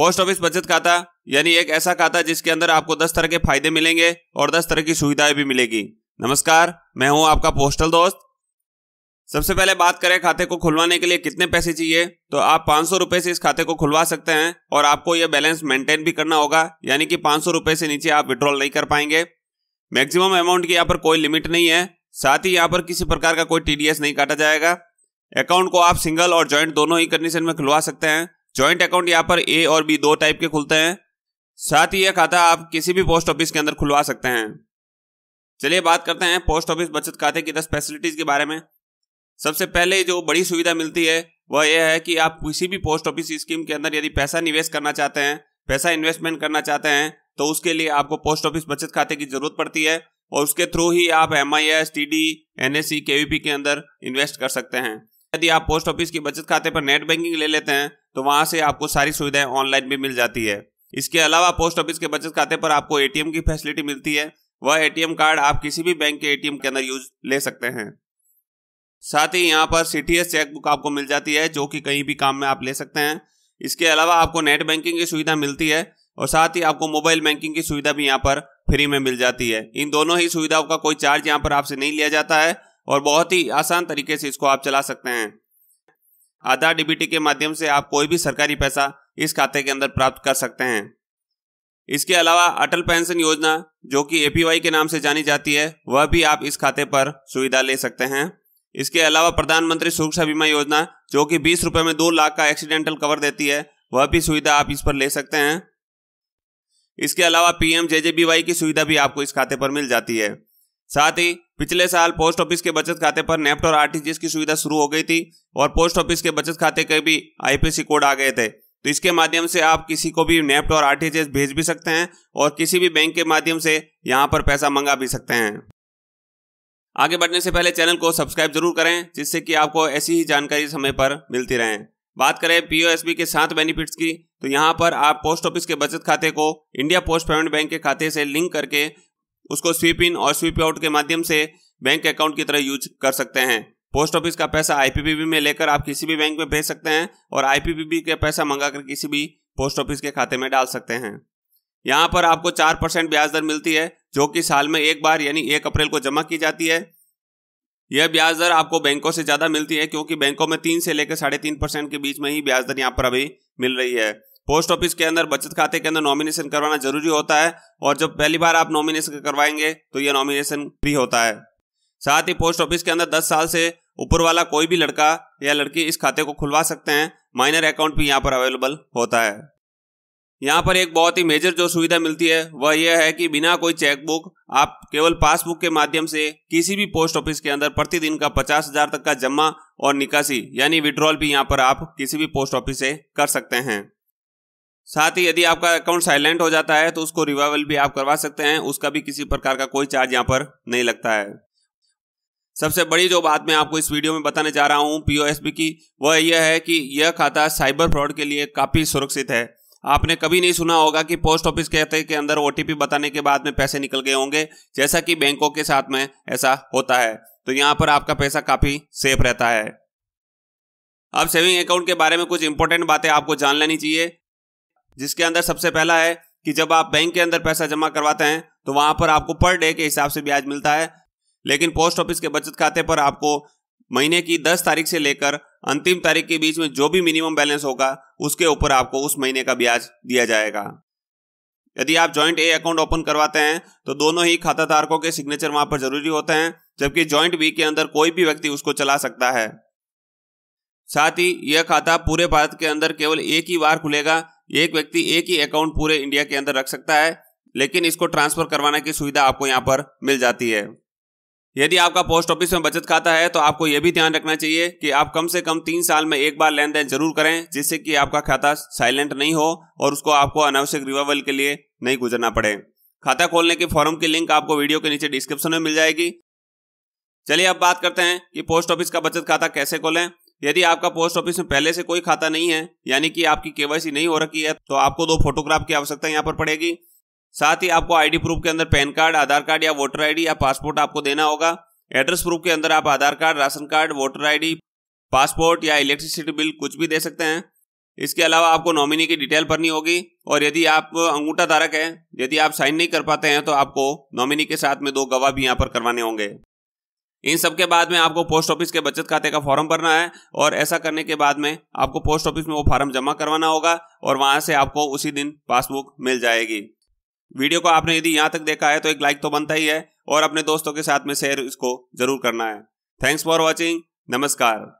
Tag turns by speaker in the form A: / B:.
A: post office बचत खाता यानी एक ऐसा खाता जिसके अंदर आपको दस तरह के फायदे मिलेंगे और दस तरह की सुविधाएं भी मिलेगी नमस्कार मैं हूं आपका पोस्टल दोस्त सबसे पहले बात करें खाते को खुलवाने के लिए कितने पैसे चाहिए तो आप पाँच सौ रुपये से इस खाते को खुलवा सकते हैं और आपको यह बैलेंस मेंटेन भी करना होगा यानी कि पांच सौ रुपए से नीचे आप विड्रॉल नहीं कर पाएंगे मैक्सिमम अमाउंट की यहाँ पर कोई लिमिट नहीं है साथ ही यहाँ पर किसी प्रकार का कोई टीडीएस नहीं काटा जाएगा अकाउंट को आप सिंगल और ज्वाइंट दोनों ही कंडीशन में खुलवा सकते हैं ज्वाइंट अकाउंट यहाँ पर ए और बी दो टाइप के खुलते हैं साथ ही यह खाता आप किसी भी पोस्ट ऑफिस के अंदर खुलवा सकते हैं चलिए बात करते हैं पोस्ट ऑफिस बचत खाते की दस फैसिलिटीज के बारे में सबसे पहले जो बड़ी सुविधा मिलती है वह यह है कि आप किसी भी पोस्ट ऑफिस स्कीम के अंदर यदि पैसा निवेश करना चाहते हैं पैसा इन्वेस्टमेंट करना चाहते हैं तो उसके लिए आपको पोस्ट ऑफिस बचत खाते की जरूरत पड़ती है और उसके थ्रू ही आप M I S T D N S C K V P के अंदर इन्वेस्ट कर सकते हैं यदि आप पोस्ट ऑफिस की बचत खाते पर नेट बैंकिंग ले लेते हैं तो वहाँ से आपको सारी सुविधाएं ऑनलाइन भी मिल जाती है इसके अलावा पोस्ट ऑफिस के बचत खाते पर आपको एटीएम की फैसिलिटी मिलती है वह एटीएम कार्ड आप किसी भी बैंक के एटीएम के अंदर यूज ले सकते हैं साथ ही यहाँ पर सी चेकबुक आपको मिल जाती है जो कि कहीं भी काम में आप ले सकते हैं इसके अलावा आपको नेट बैंकिंग की सुविधा मिलती है और साथ ही आपको मोबाइल बैंकिंग की सुविधा भी यहाँ पर फ्री में मिल जाती है इन दोनों ही सुविधाओं का कोई चार्ज यहाँ पर आपसे नहीं लिया जाता है और बहुत ही आसान तरीके से इसको आप चला सकते हैं आधार डीबीटी के माध्यम से आप कोई भी सरकारी पैसा इस खाते के अंदर प्राप्त कर सकते हैं इसके अलावा अटल पेंशन योजना जो कि एपीवाई के नाम से जानी जाती है वह भी आप इस खाते पर सुविधा ले सकते हैं इसके अलावा प्रधानमंत्री सुरक्षा बीमा योजना जो कि बीस रुपये में दो लाख का एक्सीडेंटल कवर देती है वह भी सुविधा आप इस पर ले सकते हैं इसके अलावा पीएम जेजेबीवाई की सुविधा भी आपको इस खाते पर मिल जाती है साथ ही पिछले साल पोस्ट ऑफिस के बचत खाते पर नेफ्ट और आरटीजीएस की सुविधा शुरू हो गई थी और पोस्ट ऑफिस के बचत खाते के भी आईपीसी कोड आ गए थे तो इसके माध्यम से आप किसी को भी नेफ्ट और आरटीजीएस भेज भी सकते हैं और किसी भी बैंक के माध्यम से यहाँ पर पैसा मंगा भी सकते हैं आगे बढ़ने से पहले चैनल को सब्सक्राइब जरूर करें जिससे कि आपको ऐसी ही जानकारी समय पर मिलती रहे बात करें पीओएसबी के साथ बेनिफिट्स की तो यहाँ पर आप पोस्ट ऑफिस के बचत खाते को इंडिया पोस्ट पेमेंट बैंक के खाते से लिंक करके उसको स्वीप इन और स्वीप आउट के माध्यम से बैंक अकाउंट की तरह यूज कर सकते हैं पोस्ट ऑफिस का पैसा आईपीपीबी में लेकर आप किसी भी बैंक में भेज सकते हैं और आईपीपीबी के पैसा कर किसी भी पोस्ट ऑफिस के खाते में डाल सकते हैं यहाँ पर आपको चार परसेंट ब्याज दर मिलती है जो कि साल में एक बार यानी एक अप्रैल को जमा की जाती है यह ब्याज दर आपको बैंकों से ज़्यादा मिलती है क्योंकि बैंकों में तीन से लेकर साढ़े तीन परसेंट के बीच में ही ब्याज दर यहाँ पर अभी मिल रही है पोस्ट ऑफिस के अंदर बचत खाते के अंदर नॉमिनेशन करवाना जरूरी होता है और जब पहली बार आप नॉमिनेशन करवाएंगे तो यह नॉमिनेशन फ्री होता है साथ ही पोस्ट ऑफिस के अंदर 10 साल से ऊपर वाला कोई भी लड़का या लड़की इस खाते को खुलवा सकते हैं माइनर अकाउंट भी यहाँ पर अवेलेबल होता है यहाँ पर एक बहुत ही मेजर जो सुविधा मिलती है वह यह है कि बिना कोई चेकबुक आप केवल पासबुक के माध्यम से किसी भी पोस्ट ऑफिस के अंदर प्रतिदिन का पचास हजार तक का जमा और निकासी यानी विड्रॉल भी यहाँ पर आप किसी भी पोस्ट ऑफिस से कर सकते हैं साथ ही यदि आपका अकाउंट साइलेंट हो जाता है तो उसको रिवाइवल भी आप करवा सकते हैं उसका भी किसी प्रकार का कोई चार्ज यहाँ पर नहीं लगता है सबसे बड़ी जो बात मैं आपको इस वीडियो में बताने जा रहा हूँ पी की वह यह है कि यह खाता साइबर फ्रॉड के लिए काफ़ी सुरक्षित है आपने कभी नहीं सुना होगा कि पोस्ट ऑफिस कहते के अंदर ओ बताने के बाद में पैसे निकल गए होंगे जैसा कि बैंकों के साथ में ऐसा होता है तो यहाँ पर आपका पैसा काफ़ी सेफ रहता है अब सेविंग अकाउंट के बारे में कुछ इंपॉर्टेंट बातें आपको जान लेनी चाहिए जिसके अंदर सबसे पहला है कि जब आप बैंक के अंदर पैसा जमा करवाते हैं तो वहां पर आपको पर डे के हिसाब से ब्याज मिलता है लेकिन पोस्ट ऑफिस के बचत खाते पर आपको महीने की दस तारीख से लेकर अंतिम तारीख के बीच में जो भी मिनिमम बैलेंस होगा उसके ऊपर आपको उस महीने का ब्याज दिया जाएगा यदि आप जॉइंट ए अकाउंट ओपन करवाते हैं तो दोनों ही खाता धारकों के सिग्नेचर वहां पर जरूरी होते हैं जबकि जॉइंट बी के अंदर कोई भी व्यक्ति उसको चला सकता है साथ ही यह खाता पूरे भारत के अंदर केवल एक ही बार खुलेगा एक व्यक्ति एक ही अकाउंट पूरे इंडिया के अंदर रख सकता है लेकिन इसको ट्रांसफर करवाने की सुविधा आपको यहाँ पर मिल जाती है यदि आपका पोस्ट ऑफिस में बचत खाता है तो आपको यह भी ध्यान रखना चाहिए कि आप कम से कम तीन साल में एक बार लेन देन जरूर करें जिससे कि आपका खाता साइलेंट नहीं हो और उसको आपको अनावश्यक रिवावल के लिए नहीं गुजरना पड़े खाता खोलने के फॉर्म की लिंक आपको वीडियो के नीचे डिस्क्रिप्शन में मिल जाएगी चलिए अब बात करते हैं कि पोस्ट ऑफिस का बचत खाता कैसे खोलें यदि आपका पोस्ट ऑफिस में पहले से कोई खाता नहीं है यानी कि आपकी केवाईसी नहीं हो रखी है तो आपको दो फोटोग्राफ की आवश्यकता यहाँ पर पड़ेगी साथ ही आपको आईडी प्रूफ के अंदर पैन कार्ड आधार कार्ड या वोटर आईडी या पासपोर्ट आपको देना होगा एड्रेस प्रूफ के अंदर आप Aadhaar card ration card voter ID passport या इलेक्ट्रिसिटी बिल कुछ भी दे सकते हैं इसके अलावा आपको नॉमिनी की डिटेल भरनी होगी और यदि आप अंगूठा धारक हैं यदि आप साइन नहीं कर पाते हैं तो आपको नॉमिनी के साथ में दो गवाह भी यहाँ पर करवाने होंगे इन सब के बाद में आपको पोस्ट ऑफिस के बचत खाते का फॉर्म भरना है और ऐसा करने के बाद में आपको पोस्ट ऑफिस में वो फॉर्म जमा करवाना होगा और वहां से आपको उसी दिन पासबुक मिल जाएगी वीडियो को आपने यदि यहाँ तक देखा है तो एक लाइक तो बनता ही है और अपने दोस्तों के साथ में शेयर इसको जरूर करना है थैंक्स फॉर वॉचिंग नमस्कार